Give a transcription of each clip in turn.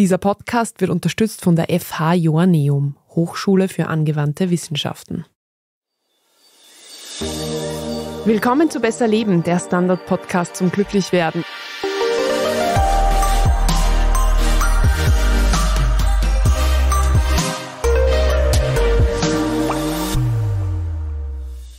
Dieser Podcast wird unterstützt von der FH Joanneum, Hochschule für angewandte Wissenschaften. Willkommen zu Besser Leben, der Standard-Podcast zum Glücklichwerden.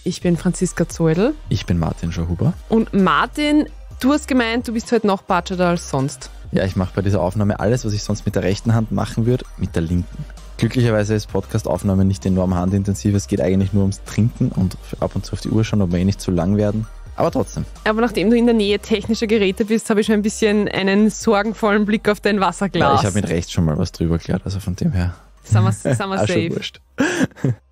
Ich bin Franziska Zeudel. Ich bin Martin Schauhuber. Und Martin, du hast gemeint, du bist heute noch batschert als sonst. Ja, ich mache bei dieser Aufnahme alles, was ich sonst mit der rechten Hand machen würde, mit der linken. Glücklicherweise ist Podcast-Aufnahme nicht enorm handintensiv. Es geht eigentlich nur ums Trinken und ab und zu auf die Uhr schauen, ob wir eh nicht zu lang werden. Aber trotzdem. Aber nachdem du in der Nähe technischer Geräte bist, habe ich schon ein bisschen einen sorgenvollen Blick auf dein Wasserglas. Ja, ich habe mit rechts schon mal was drüber geklärt, also von dem her. Sind wir, sind wir safe.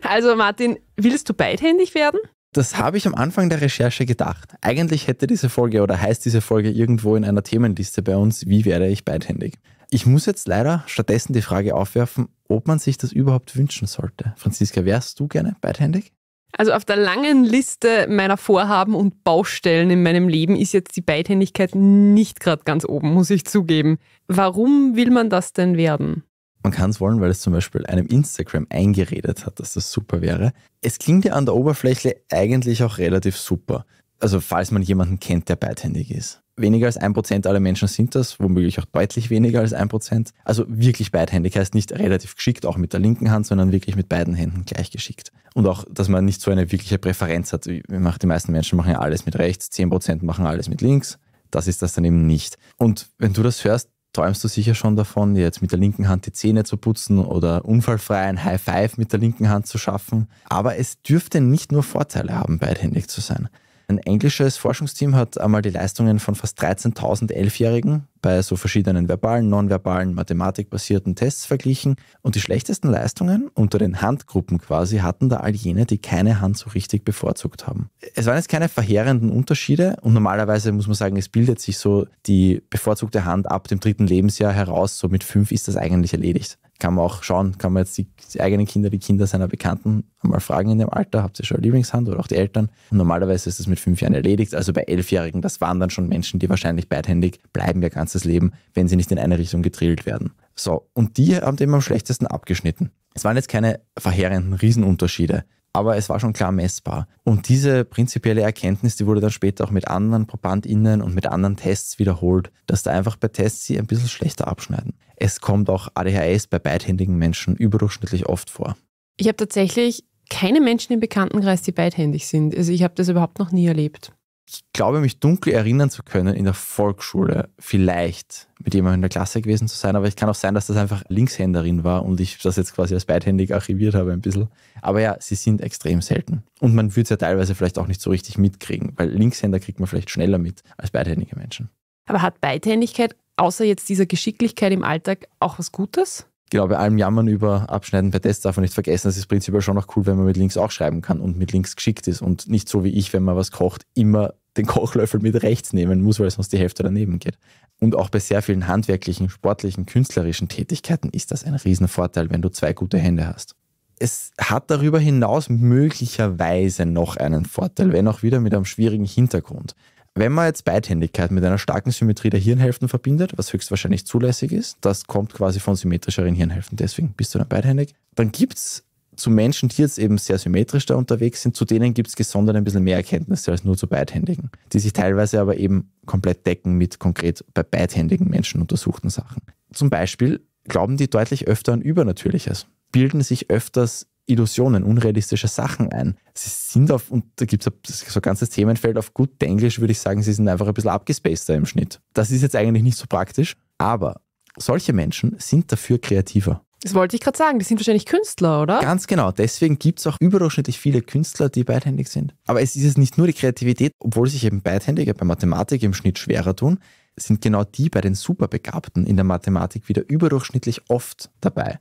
also Martin, willst du beidhändig werden? Das habe ich am Anfang der Recherche gedacht. Eigentlich hätte diese Folge oder heißt diese Folge irgendwo in einer Themenliste bei uns, wie werde ich beidhändig? Ich muss jetzt leider stattdessen die Frage aufwerfen, ob man sich das überhaupt wünschen sollte. Franziska, wärst du gerne beidhändig? Also auf der langen Liste meiner Vorhaben und Baustellen in meinem Leben ist jetzt die Beidhändigkeit nicht gerade ganz oben, muss ich zugeben. Warum will man das denn werden? Man kann es wollen, weil es zum Beispiel einem Instagram eingeredet hat, dass das super wäre. Es klingt ja an der Oberfläche eigentlich auch relativ super. Also falls man jemanden kennt, der beidhändig ist. Weniger als ein Prozent aller Menschen sind das, womöglich auch deutlich weniger als ein Prozent. Also wirklich beidhändig heißt nicht relativ geschickt, auch mit der linken Hand, sondern wirklich mit beiden Händen gleich geschickt. Und auch, dass man nicht so eine wirkliche Präferenz hat. Wie macht die meisten Menschen machen ja alles mit rechts, zehn Prozent machen alles mit links. Das ist das dann eben nicht. Und wenn du das hörst, träumst du sicher schon davon, jetzt mit der linken Hand die Zähne zu putzen oder unfallfrei ein High Five mit der linken Hand zu schaffen. Aber es dürfte nicht nur Vorteile haben, beidhändig zu sein. Ein englisches Forschungsteam hat einmal die Leistungen von fast 13.000 Elfjährigen bei so verschiedenen verbalen, nonverbalen, mathematikbasierten Tests verglichen und die schlechtesten Leistungen unter den Handgruppen quasi hatten da all jene, die keine Hand so richtig bevorzugt haben. Es waren jetzt keine verheerenden Unterschiede und normalerweise muss man sagen, es bildet sich so die bevorzugte Hand ab dem dritten Lebensjahr heraus, so mit fünf ist das eigentlich erledigt kann man auch schauen, kann man jetzt die, die, eigenen Kinder, die Kinder seiner Bekannten mal fragen in dem Alter, habt ihr schon eine Lieblingshand oder auch die Eltern? Und normalerweise ist das mit fünf Jahren erledigt. Also bei Elfjährigen, das waren dann schon Menschen, die wahrscheinlich beidhändig bleiben ihr ganzes Leben, wenn sie nicht in eine Richtung getrillt werden. So, und die haben eben am schlechtesten abgeschnitten. Es waren jetzt keine verheerenden Riesenunterschiede aber es war schon klar messbar. Und diese prinzipielle Erkenntnis, die wurde dann später auch mit anderen ProbandInnen und mit anderen Tests wiederholt, dass da einfach bei Tests sie ein bisschen schlechter abschneiden. Es kommt auch ADHS bei beidhändigen Menschen überdurchschnittlich oft vor. Ich habe tatsächlich keine Menschen im Bekanntenkreis, die beidhändig sind. Also ich habe das überhaupt noch nie erlebt ich glaube, mich dunkel erinnern zu können, in der Volksschule vielleicht mit jemandem in der Klasse gewesen zu sein, aber ich kann auch sein, dass das einfach Linkshänderin war und ich das jetzt quasi als beidhändig archiviert habe ein bisschen. Aber ja, sie sind extrem selten. Und man würde es ja teilweise vielleicht auch nicht so richtig mitkriegen, weil Linkshänder kriegt man vielleicht schneller mit als beidhändige Menschen. Aber hat Beidhändigkeit außer jetzt dieser Geschicklichkeit im Alltag auch was Gutes? Genau, bei allem Jammern über Abschneiden bei Tests darf man nicht vergessen, es ist prinzipiell schon auch cool, wenn man mit links auch schreiben kann und mit links geschickt ist und nicht so wie ich, wenn man was kocht, immer den Kochlöffel mit rechts nehmen muss, weil sonst die Hälfte daneben geht. Und auch bei sehr vielen handwerklichen, sportlichen, künstlerischen Tätigkeiten ist das ein Riesenvorteil, wenn du zwei gute Hände hast. Es hat darüber hinaus möglicherweise noch einen Vorteil, wenn auch wieder mit einem schwierigen Hintergrund. Wenn man jetzt Beidhändigkeit mit einer starken Symmetrie der Hirnhälften verbindet, was höchstwahrscheinlich zulässig ist, das kommt quasi von symmetrischeren Hirnhälften, deswegen bist du dann beidhändig, dann gibt es zu Menschen, die jetzt eben sehr symmetrisch da unterwegs sind, zu denen gibt es gesondert ein bisschen mehr Erkenntnisse als nur zu Beidhändigen, die sich teilweise aber eben komplett decken mit konkret bei beidhändigen Menschen untersuchten Sachen. Zum Beispiel glauben die deutlich öfter an Übernatürliches, bilden sich öfters Illusionen, unrealistische Sachen ein. Sie sind auf, und da gibt es so ein ganzes Themenfeld, auf gut Englisch würde ich sagen, sie sind einfach ein bisschen abgespaceder im Schnitt. Das ist jetzt eigentlich nicht so praktisch, aber solche Menschen sind dafür kreativer. Das wollte ich gerade sagen, die sind wahrscheinlich Künstler, oder? Ganz genau, deswegen gibt es auch überdurchschnittlich viele Künstler, die beidhändig sind. Aber es ist jetzt nicht nur die Kreativität, obwohl sich eben Beidhändige bei Mathematik im Schnitt schwerer tun, sind genau die bei den Superbegabten in der Mathematik wieder überdurchschnittlich oft dabei.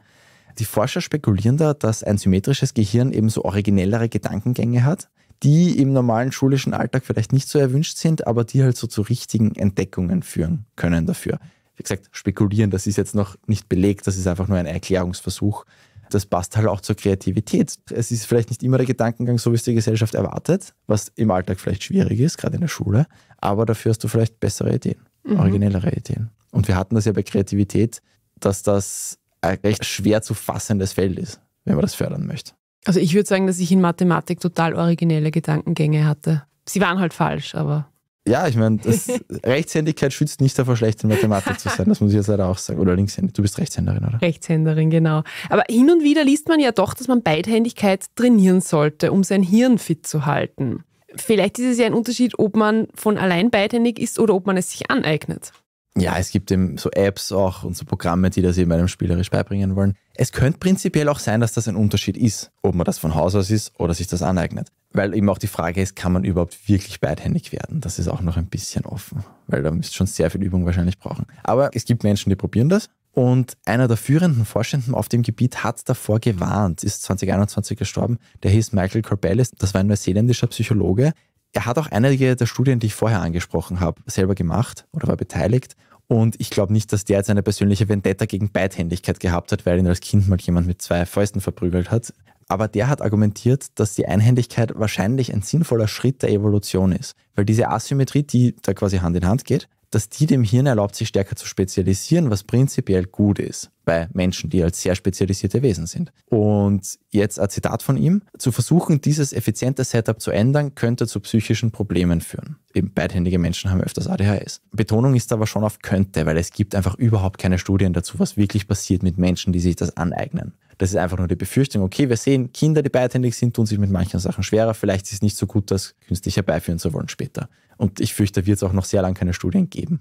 Die Forscher spekulieren da, dass ein symmetrisches Gehirn eben so originellere Gedankengänge hat, die im normalen schulischen Alltag vielleicht nicht so erwünscht sind, aber die halt so zu richtigen Entdeckungen führen können dafür wie gesagt, spekulieren, das ist jetzt noch nicht belegt, das ist einfach nur ein Erklärungsversuch. Das passt halt auch zur Kreativität. Es ist vielleicht nicht immer der Gedankengang, so wie es die Gesellschaft erwartet, was im Alltag vielleicht schwierig ist, gerade in der Schule, aber dafür hast du vielleicht bessere Ideen, mhm. originellere Ideen. Und wir hatten das ja bei Kreativität, dass das ein recht schwer zu fassendes Feld ist, wenn man das fördern möchte. Also ich würde sagen, dass ich in Mathematik total originelle Gedankengänge hatte. Sie waren halt falsch, aber ja, ich meine, Rechtshändigkeit schützt nicht davor, schlecht in Mathematik zu sein. Das muss ich jetzt leider halt auch sagen. Oder Linkshändig. Du bist Rechtshänderin, oder? Rechtshänderin, genau. Aber hin und wieder liest man ja doch, dass man Beidhändigkeit trainieren sollte, um sein Hirn fit zu halten. Vielleicht ist es ja ein Unterschied, ob man von allein beidhändig ist oder ob man es sich aneignet. Ja, es gibt eben so Apps auch und so Programme, die das eben einem spielerisch beibringen wollen. Es könnte prinzipiell auch sein, dass das ein Unterschied ist, ob man das von Haus aus ist oder sich das aneignet. Weil eben auch die Frage ist, kann man überhaupt wirklich beidhändig werden? Das ist auch noch ein bisschen offen, weil da müsst schon sehr viel Übung wahrscheinlich brauchen. Aber es gibt Menschen, die probieren das. Und einer der führenden Forschenden auf dem Gebiet hat davor gewarnt, ist 2021 gestorben. Der hieß Michael Corbellis, das war ein neuseeländischer Psychologe. Er hat auch einige der Studien, die ich vorher angesprochen habe, selber gemacht oder war beteiligt. Und ich glaube nicht, dass der jetzt eine persönliche Vendetta gegen Beidhändigkeit gehabt hat, weil ihn als Kind mal jemand mit zwei Fäusten verprügelt hat. Aber der hat argumentiert, dass die Einhändigkeit wahrscheinlich ein sinnvoller Schritt der Evolution ist. Weil diese Asymmetrie, die da quasi Hand in Hand geht, dass die dem Hirn erlaubt, sich stärker zu spezialisieren, was prinzipiell gut ist bei Menschen, die als sehr spezialisierte Wesen sind. Und jetzt ein Zitat von ihm, zu versuchen, dieses effiziente Setup zu ändern, könnte zu psychischen Problemen führen. Eben beidhändige Menschen haben öfters ADHS. Betonung ist aber schon auf könnte, weil es gibt einfach überhaupt keine Studien dazu, was wirklich passiert mit Menschen, die sich das aneignen. Das ist einfach nur die Befürchtung, okay, wir sehen, Kinder, die beidhändig sind, tun sich mit manchen Sachen schwerer, vielleicht ist es nicht so gut, das künstlich herbeiführen zu wollen später. Und ich fürchte, da wird es auch noch sehr lange keine Studien geben.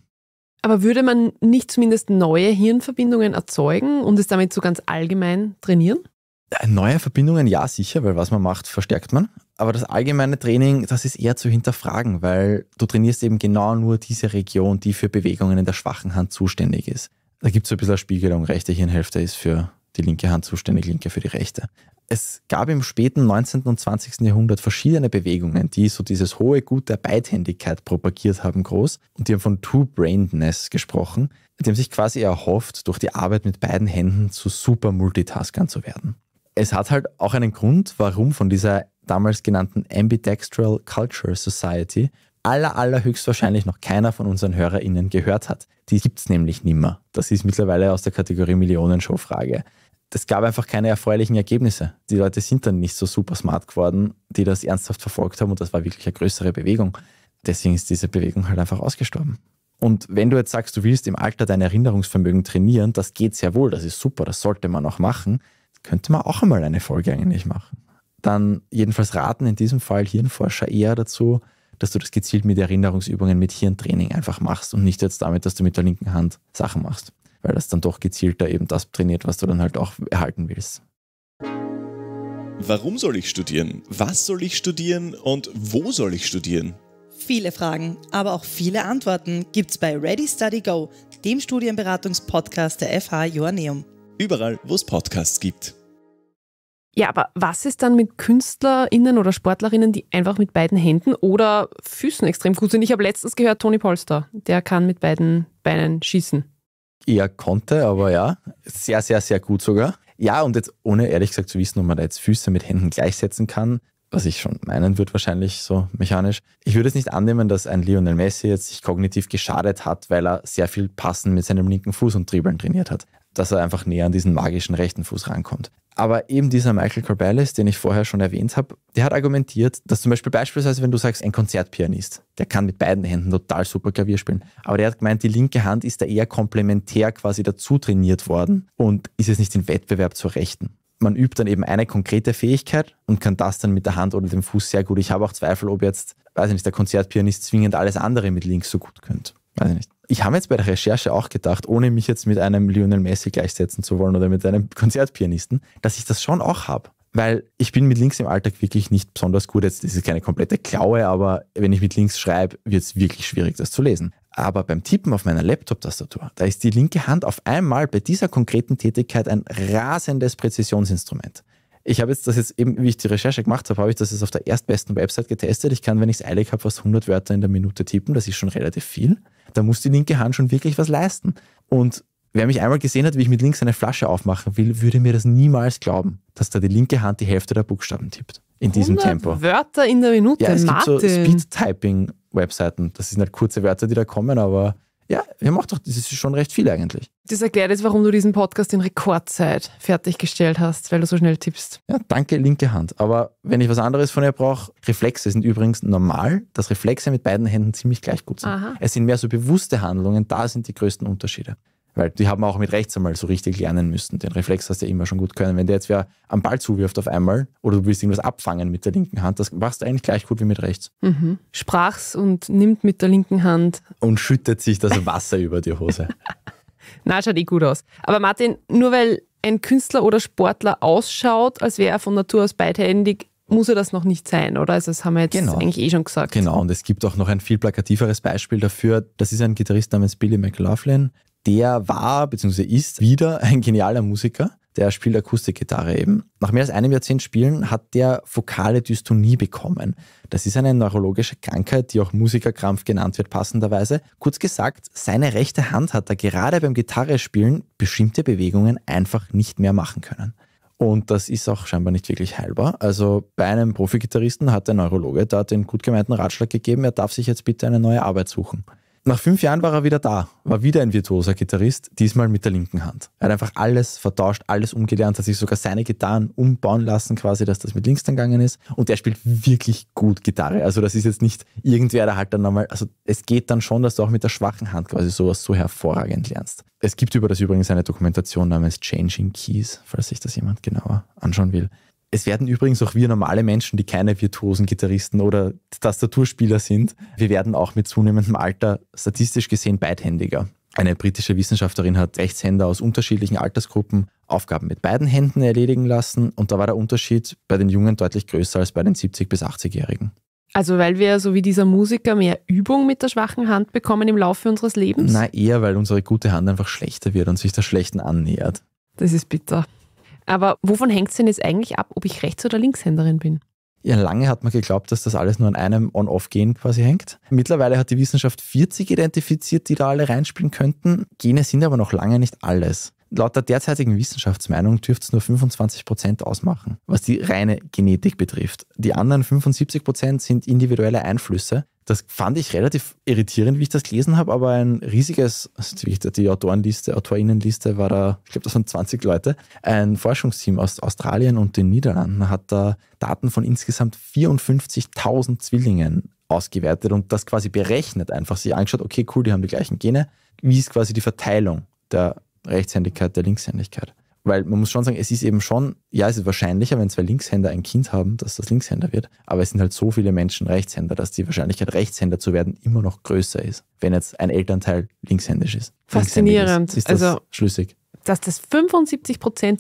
Aber würde man nicht zumindest neue Hirnverbindungen erzeugen und es damit so ganz allgemein trainieren? Äh, neue Verbindungen, ja, sicher, weil was man macht, verstärkt man. Aber das allgemeine Training, das ist eher zu hinterfragen, weil du trainierst eben genau nur diese Region, die für Bewegungen in der schwachen Hand zuständig ist. Da gibt es so ein bisschen eine Spiegelung. Rechte Hirnhälfte ist für die linke Hand zuständig, linke für die rechte. Es gab im späten 19. und 20. Jahrhundert verschiedene Bewegungen, die so dieses hohe Gut der Beidhändigkeit propagiert haben, groß. Und die haben von Two-Brainedness gesprochen. Die haben sich quasi erhofft, durch die Arbeit mit beiden Händen zu super Multitaskern zu werden. Es hat halt auch einen Grund, warum von dieser damals genannten Ambidextral Culture Society aller, aller höchstwahrscheinlich noch keiner von unseren HörerInnen gehört hat. Die gibt es nämlich nimmer. Das ist mittlerweile aus der Kategorie Millionenshow-Frage es gab einfach keine erfreulichen Ergebnisse. Die Leute sind dann nicht so super smart geworden, die das ernsthaft verfolgt haben und das war wirklich eine größere Bewegung. Deswegen ist diese Bewegung halt einfach ausgestorben. Und wenn du jetzt sagst, du willst im Alter dein Erinnerungsvermögen trainieren, das geht sehr wohl, das ist super, das sollte man auch machen, könnte man auch einmal eine Folge eigentlich machen. Dann jedenfalls raten in diesem Fall Hirnforscher eher dazu, dass du das gezielt mit Erinnerungsübungen, mit Hirntraining einfach machst und nicht jetzt damit, dass du mit der linken Hand Sachen machst weil das dann doch gezielter eben das trainiert, was du dann halt auch erhalten willst. Warum soll ich studieren? Was soll ich studieren und wo soll ich studieren? Viele Fragen, aber auch viele Antworten gibt's bei Ready Study Go, dem Studienberatungspodcast der FH Joanneum. Überall, wo es Podcasts gibt. Ja, aber was ist dann mit KünstlerInnen oder SportlerInnen, die einfach mit beiden Händen oder Füßen extrem gut sind? Ich habe letztens gehört, Toni Polster, der kann mit beiden Beinen schießen eher konnte, aber ja, sehr, sehr, sehr gut sogar. Ja, und jetzt ohne ehrlich gesagt zu wissen, ob man da jetzt Füße mit Händen gleichsetzen kann, was ich schon meinen würde wahrscheinlich so mechanisch. Ich würde es nicht annehmen, dass ein Lionel Messi jetzt sich kognitiv geschadet hat, weil er sehr viel passend mit seinem linken Fuß und Dribbeln trainiert hat dass er einfach näher an diesen magischen rechten Fuß rankommt. Aber eben dieser Michael Corbellis, den ich vorher schon erwähnt habe, der hat argumentiert, dass zum Beispiel beispielsweise, wenn du sagst, ein Konzertpianist, der kann mit beiden Händen total super Klavier spielen. Aber der hat gemeint, die linke Hand ist da eher komplementär quasi dazu trainiert worden und ist es nicht im Wettbewerb zur rechten. Man übt dann eben eine konkrete Fähigkeit und kann das dann mit der Hand oder dem Fuß sehr gut. Ich habe auch Zweifel, ob jetzt, weiß ich nicht, der Konzertpianist zwingend alles andere mit links so gut könnte. Weiß ich nicht ich habe jetzt bei der Recherche auch gedacht, ohne mich jetzt mit einem Lionel Messi gleichsetzen zu wollen oder mit einem Konzertpianisten, dass ich das schon auch habe. Weil ich bin mit links im Alltag wirklich nicht besonders gut. Jetzt ist es keine komplette Klaue, aber wenn ich mit links schreibe, wird es wirklich schwierig, das zu lesen. Aber beim Tippen auf meiner Laptop-Tastatur, da ist die linke Hand auf einmal bei dieser konkreten Tätigkeit ein rasendes Präzisionsinstrument. Ich habe jetzt das jetzt eben, wie ich die Recherche gemacht habe, habe ich das jetzt auf der erstbesten Website getestet. Ich kann, wenn ich es eilig habe, fast 100 Wörter in der Minute tippen. Das ist schon relativ viel. Da muss die linke Hand schon wirklich was leisten. Und Wer mich einmal gesehen hat, wie ich mit links eine Flasche aufmachen will, würde mir das niemals glauben, dass da die linke Hand die Hälfte der Buchstaben tippt. In diesem Tempo. Wörter in der Minute. Ja, es Martin. gibt so Speed-Typing-Webseiten. Das sind halt kurze Wörter, die da kommen, aber ja, ihr macht doch, das ist schon recht viel eigentlich. Das erklärt jetzt, warum du diesen Podcast in Rekordzeit fertiggestellt hast, weil du so schnell tippst. Ja, danke, linke Hand. Aber wenn ich was anderes von ihr brauche, Reflexe sind übrigens normal, dass Reflexe mit beiden Händen ziemlich gleich gut sind. Aha. Es sind mehr so bewusste Handlungen, da sind die größten Unterschiede. Weil die haben auch mit rechts einmal so richtig lernen müssen. Den Reflex hast du ja immer schon gut können. Wenn der jetzt wer am Ball zuwirft auf einmal oder du willst irgendwas abfangen mit der linken Hand, das machst du eigentlich gleich gut wie mit rechts. Mhm. Sprach's und nimmt mit der linken Hand. Und schüttet sich das Wasser über die Hose. Na, schaut eh gut aus. Aber Martin, nur weil ein Künstler oder Sportler ausschaut, als wäre er von Natur aus beidhändig, muss er das noch nicht sein, oder? Also das haben wir jetzt genau. eigentlich eh schon gesagt. Genau, und es gibt auch noch ein viel plakativeres Beispiel dafür. Das ist ein Gitarrist namens Billy McLaughlin der war bzw. ist wieder ein genialer Musiker. Der spielt Akustikgitarre eben. Nach mehr als einem Jahrzehnt Spielen hat der fokale Dystonie bekommen. Das ist eine neurologische Krankheit, die auch Musikerkrampf genannt wird, passenderweise. Kurz gesagt, seine rechte Hand hat er gerade beim Gitarrespielen bestimmte Bewegungen einfach nicht mehr machen können. Und das ist auch scheinbar nicht wirklich heilbar. Also bei einem Profigitarristen hat der Neurologe da den gut gemeinten Ratschlag gegeben, er darf sich jetzt bitte eine neue Arbeit suchen. Nach fünf Jahren war er wieder da, war wieder ein virtuoser Gitarrist, diesmal mit der linken Hand. Er hat einfach alles vertauscht, alles umgelernt, hat sich sogar seine Gitarren umbauen lassen, quasi, dass das mit links dann gegangen ist. Und er spielt wirklich gut Gitarre. Also das ist jetzt nicht irgendwer, der halt dann nochmal, also es geht dann schon, dass du auch mit der schwachen Hand quasi sowas so hervorragend lernst. Es gibt über das übrigens eine Dokumentation namens Changing Keys, falls sich das jemand genauer anschauen will. Es werden übrigens auch wir normale Menschen, die keine virtuosen Gitarristen oder Tastaturspieler sind, wir werden auch mit zunehmendem Alter statistisch gesehen beidhändiger. Eine britische Wissenschaftlerin hat Rechtshänder aus unterschiedlichen Altersgruppen Aufgaben mit beiden Händen erledigen lassen und da war der Unterschied bei den Jungen deutlich größer als bei den 70- bis 80-Jährigen. Also weil wir so wie dieser Musiker mehr Übung mit der schwachen Hand bekommen im Laufe unseres Lebens? Na eher, weil unsere gute Hand einfach schlechter wird und sich der schlechten annähert. Das ist bitter. Aber wovon hängt es denn jetzt eigentlich ab, ob ich Rechts- oder Linkshänderin bin? Ja, lange hat man geglaubt, dass das alles nur an einem On-Off-Gen quasi hängt. Mittlerweile hat die Wissenschaft 40 identifiziert, die da alle reinspielen könnten. Gene sind aber noch lange nicht alles. Laut der derzeitigen Wissenschaftsmeinung dürfte es nur 25 Prozent ausmachen, was die reine Genetik betrifft. Die anderen 75 Prozent sind individuelle Einflüsse. Das fand ich relativ irritierend, wie ich das gelesen habe, aber ein riesiges, also die Autorenliste, Autorinnenliste war da, ich glaube, das waren 20 Leute, ein Forschungsteam aus Australien und den Niederlanden hat da Daten von insgesamt 54.000 Zwillingen ausgewertet und das quasi berechnet, einfach sich angeschaut, okay, cool, die haben die gleichen Gene, wie ist quasi die Verteilung der Rechtshändigkeit, der Linkshändigkeit. Weil man muss schon sagen, es ist eben schon, ja, es ist wahrscheinlicher, wenn zwei Linkshänder ein Kind haben, dass das Linkshänder wird. Aber es sind halt so viele Menschen Rechtshänder, dass die Wahrscheinlichkeit, Rechtshänder zu werden, immer noch größer ist, wenn jetzt ein Elternteil linkshändisch ist. Faszinierend. Linkshändisch ist, ist das also, schlüssig. Dass das 75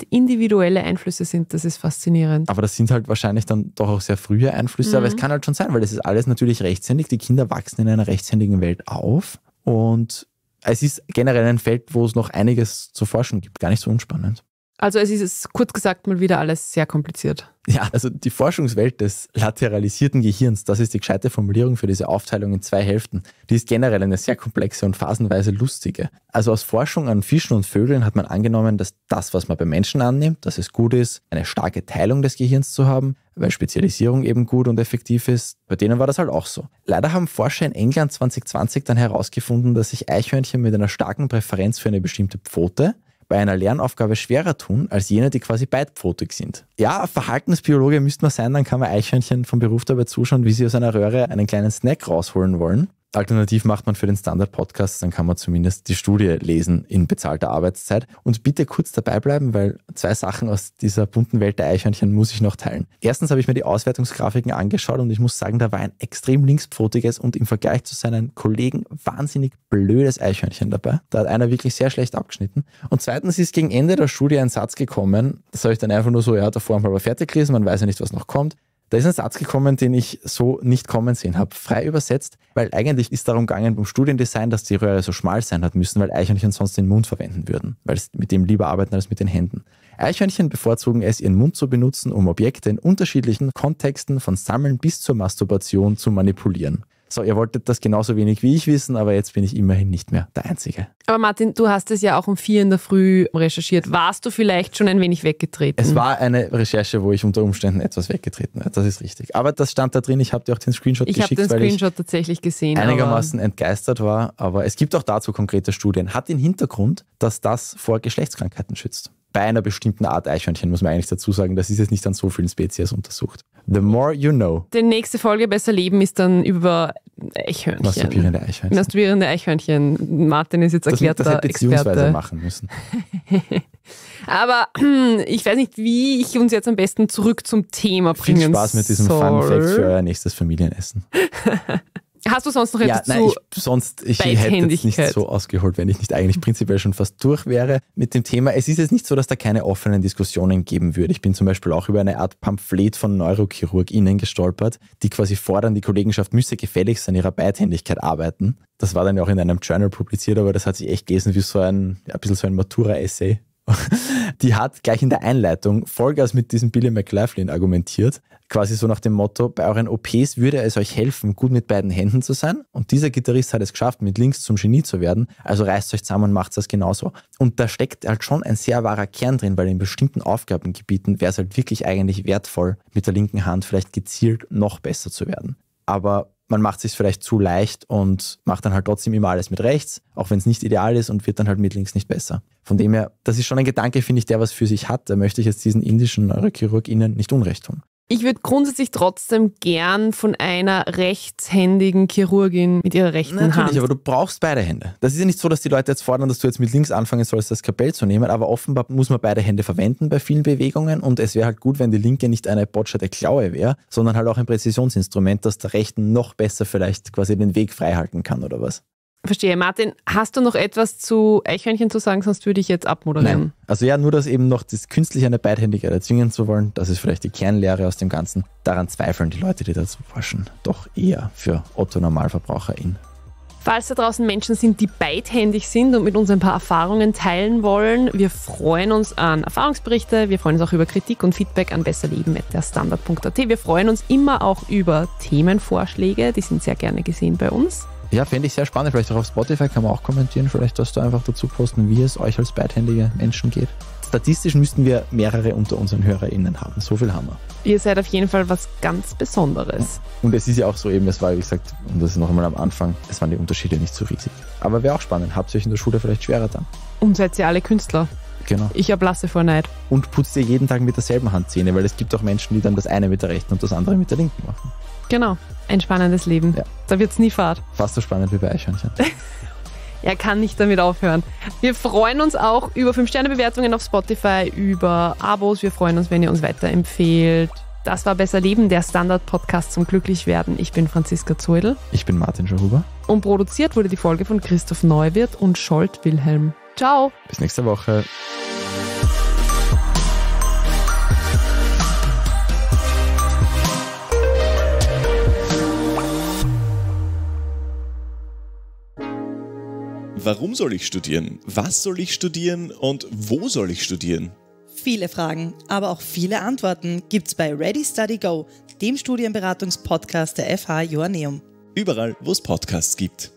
individuelle Einflüsse sind, das ist faszinierend. Aber das sind halt wahrscheinlich dann doch auch sehr frühe Einflüsse. Mhm. Aber es mhm. kann halt schon sein, weil das ist alles natürlich rechtshändig. Die Kinder wachsen in einer rechtshändigen Welt auf und es ist generell ein Feld, wo es noch einiges zu forschen gibt. Gar nicht so unspannend. Also es ist kurz gesagt mal wieder alles sehr kompliziert. Ja, also die Forschungswelt des lateralisierten Gehirns, das ist die gescheite Formulierung für diese Aufteilung in zwei Hälften. Die ist generell eine sehr komplexe und phasenweise lustige. Also aus Forschung an Fischen und Vögeln hat man angenommen, dass das, was man bei Menschen annimmt, dass es gut ist, eine starke Teilung des Gehirns zu haben, weil Spezialisierung eben gut und effektiv ist. Bei denen war das halt auch so. Leider haben Forscher in England 2020 dann herausgefunden, dass sich Eichhörnchen mit einer starken Präferenz für eine bestimmte Pfote bei einer Lernaufgabe schwerer tun als jene, die quasi beidpfotig sind. Ja, Verhaltensbiologe müsste man sein, dann kann man Eichhörnchen vom Beruf dabei zuschauen, wie sie aus einer Röhre einen kleinen Snack rausholen wollen. Alternativ macht man für den Standard-Podcast, dann kann man zumindest die Studie lesen in bezahlter Arbeitszeit. Und bitte kurz dabei bleiben, weil zwei Sachen aus dieser bunten Welt der Eichhörnchen muss ich noch teilen. Erstens habe ich mir die Auswertungsgrafiken angeschaut und ich muss sagen, da war ein extrem linkspfotiges und im Vergleich zu seinen Kollegen wahnsinnig blödes Eichhörnchen dabei. Da hat einer wirklich sehr schlecht abgeschnitten. Und zweitens ist gegen Ende der Studie ein Satz gekommen, das habe ich dann einfach nur so, ja, der Form halber fertig gelesen, man weiß ja nicht, was noch kommt. Da ist ein Satz gekommen, den ich so nicht kommen sehen habe. Frei übersetzt, weil eigentlich ist darum gegangen beim Studiendesign, dass die Röhre so schmal sein hat müssen, weil Eichhörnchen sonst den Mund verwenden würden, weil sie mit dem lieber arbeiten als mit den Händen. Eichhörnchen bevorzugen es, ihren Mund zu benutzen, um Objekte in unterschiedlichen Kontexten von Sammeln bis zur Masturbation zu manipulieren. So, ihr wolltet das genauso wenig wie ich wissen, aber jetzt bin ich immerhin nicht mehr der Einzige. Aber Martin, du hast es ja auch um vier in der Früh recherchiert. Warst du vielleicht schon ein wenig weggetreten? Es war eine Recherche, wo ich unter Umständen etwas weggetreten war. Das ist richtig. Aber das stand da drin. Ich habe dir auch den Screenshot ich geschickt. Ich habe den Screenshot tatsächlich gesehen. Einigermaßen entgeistert war. Aber es gibt auch dazu konkrete Studien. Hat den Hintergrund, dass das vor Geschlechtskrankheiten schützt bei einer bestimmten Art Eichhörnchen, muss man eigentlich dazu sagen. Das ist jetzt nicht an so vielen Spezies untersucht. The More You Know. Die nächste Folge Besser Leben ist dann über Eichhörnchen. Masturbierende Eichhörnchen. Masturbierende Eichhörnchen. Martin ist jetzt erklärter das, das hätte machen müssen. Aber ich weiß nicht, wie ich uns jetzt am besten zurück zum Thema bringen soll. Viel Spaß mit diesem Fun Fact für euer nächstes Familienessen. Hast du sonst noch ja, etwas nein, zu ich, sonst ich hätte jetzt nicht so ausgeholt, wenn ich nicht eigentlich prinzipiell schon fast durch wäre mit dem Thema. Es ist jetzt nicht so, dass da keine offenen Diskussionen geben würde. Ich bin zum Beispiel auch über eine Art Pamphlet von NeurochirurgInnen gestolpert, die quasi fordern, die Kollegenschaft müsse gefälligst an ihrer Beidhändigkeit arbeiten. Das war dann ja auch in einem Journal publiziert, aber das hat sich echt gelesen wie so ein, ein bisschen so ein Matura-Essay die hat gleich in der Einleitung Vollgas mit diesem Billy McLaughlin argumentiert. Quasi so nach dem Motto, bei euren OPs würde es euch helfen, gut mit beiden Händen zu sein. Und dieser Gitarrist hat es geschafft, mit links zum Genie zu werden. Also reißt euch zusammen und macht das genauso. Und da steckt halt schon ein sehr wahrer Kern drin, weil in bestimmten Aufgabengebieten wäre es halt wirklich eigentlich wertvoll, mit der linken Hand vielleicht gezielt noch besser zu werden. Aber man macht es sich vielleicht zu leicht und macht dann halt trotzdem immer alles mit rechts, auch wenn es nicht ideal ist und wird dann halt mit links nicht besser. Von dem her, das ist schon ein Gedanke, finde ich, der was für sich hat. Da möchte ich jetzt diesen indischen NeurochirurgInnen nicht unrecht tun. Ich würde grundsätzlich trotzdem gern von einer rechtshändigen Chirurgin mit ihrer rechten Natürlich, Hand. Natürlich, aber du brauchst beide Hände. Das ist ja nicht so, dass die Leute jetzt fordern, dass du jetzt mit links anfangen sollst, das Kapell zu nehmen, aber offenbar muss man beide Hände verwenden bei vielen Bewegungen und es wäre halt gut, wenn die linke nicht eine botscherte Klaue wäre, sondern halt auch ein Präzisionsinstrument, das der rechten noch besser vielleicht quasi den Weg freihalten kann oder was. Verstehe. Martin, hast du noch etwas zu Eichhörnchen zu sagen, sonst würde ich jetzt abmoderieren. Nein. Also ja, nur dass eben noch das künstlich eine Beidhändigkeit erzwingen zu wollen, das ist vielleicht die Kernlehre aus dem Ganzen. Daran zweifeln die Leute, die dazu forschen, doch eher für Otto-NormalverbraucherInnen. Falls da draußen Menschen sind, die beidhändig sind und mit uns ein paar Erfahrungen teilen wollen, wir freuen uns an Erfahrungsberichte, wir freuen uns auch über Kritik und Feedback an besserleben.standard.at. Wir freuen uns immer auch über Themenvorschläge, die sind sehr gerne gesehen bei uns. Ja, fände ich sehr spannend. Vielleicht auch auf Spotify kann man auch kommentieren. Vielleicht dass du einfach dazu posten, wie es euch als beidhändige Menschen geht. Statistisch müssten wir mehrere unter unseren HörerInnen haben. So viel haben wir. Ihr seid auf jeden Fall was ganz Besonderes. Und es ist ja auch so eben, es war, wie gesagt, und das ist noch einmal am Anfang, es waren die Unterschiede nicht so riesig. Aber wäre auch spannend. Habt ihr euch in der Schule vielleicht schwerer dann? Und seid ihr alle Künstler? Genau. Ich erblasse vor Neid. Und putzt ihr jeden Tag mit derselben Hand weil es gibt auch Menschen, die dann das eine mit der rechten und das andere mit der linken machen. Genau, ein spannendes Leben. Ja. Da wird es nie Fahrt. Fast so spannend wie bei Eichhörnchen. er kann nicht damit aufhören. Wir freuen uns auch über 5-Sterne-Bewertungen auf Spotify, über Abos. Wir freuen uns, wenn ihr uns weiterempfehlt. Das war Besser Leben, der Standard-Podcast zum Glücklichwerden. Ich bin Franziska Zeudel. Ich bin Martin Schuhuber. Und produziert wurde die Folge von Christoph Neuwirth und Scholt Wilhelm. Ciao. Bis nächste Woche. warum soll ich studieren? Was soll ich studieren und wo soll ich studieren? Viele Fragen, aber auch viele Antworten gibt's bei Ready Study Go, dem Studienberatungspodcast der FH Joanneum. Überall, wo es Podcasts gibt.